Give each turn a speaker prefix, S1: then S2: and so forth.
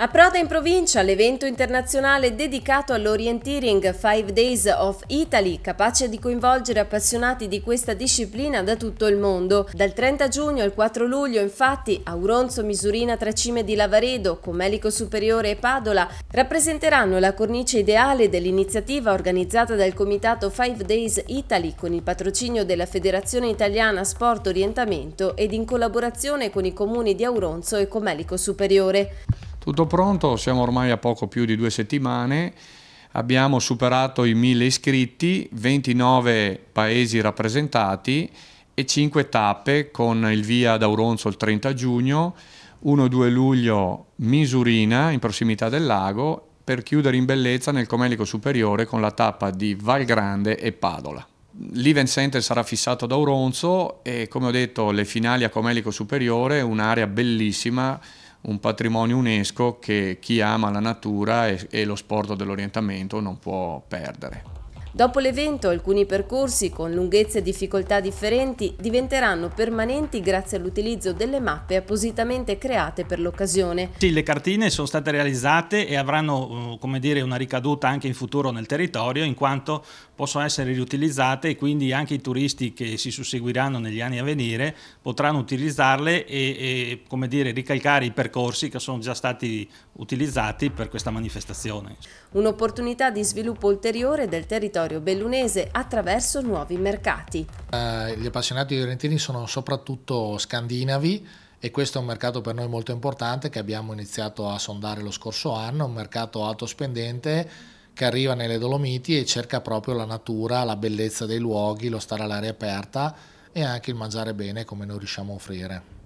S1: A Approda in provincia l'evento internazionale dedicato all'orienteering Five Days of Italy, capace di coinvolgere appassionati di questa disciplina da tutto il mondo. Dal 30 giugno al 4 luglio, infatti, Auronzo, Misurina, Tracime di Lavaredo, Comelico Superiore e Padola rappresenteranno la cornice ideale dell'iniziativa organizzata dal comitato Five Days Italy con il patrocinio della Federazione Italiana Sport Orientamento ed in collaborazione con i comuni di Auronzo e Comelico Superiore.
S2: Tutto pronto, siamo ormai a poco più di due settimane, abbiamo superato i 1000 iscritti, 29 paesi rappresentati e 5 tappe con il via ad Auronzo il 30 giugno, 1-2 luglio Misurina in prossimità del lago per chiudere in bellezza nel Comelico Superiore con la tappa di Valgrande e Padola. L'event center sarà fissato da Auronzo e come ho detto le finali a Comelico Superiore, un'area bellissima un patrimonio UNESCO che chi ama la natura e, e lo sport dell'orientamento non può perdere.
S1: Dopo l'evento alcuni percorsi con lunghezze e difficoltà differenti diventeranno permanenti grazie all'utilizzo delle mappe appositamente create per l'occasione.
S3: Sì, le cartine sono state realizzate e avranno eh, come dire, una ricaduta anche in futuro nel territorio in quanto possono essere riutilizzate e quindi anche i turisti che si susseguiranno negli anni a venire potranno utilizzarle e, e dire, ricalcare i percorsi che sono già stati utilizzati per questa manifestazione.
S1: Un'opportunità di sviluppo ulteriore del territorio territorio bellunese attraverso nuovi mercati.
S4: Eh, gli appassionati fiorentini sono soprattutto scandinavi e questo è un mercato per noi molto importante che abbiamo iniziato a sondare lo scorso anno, un mercato alto spendente che arriva nelle Dolomiti e cerca proprio la natura, la bellezza dei luoghi, lo stare all'aria aperta e anche il mangiare bene come noi riusciamo a offrire.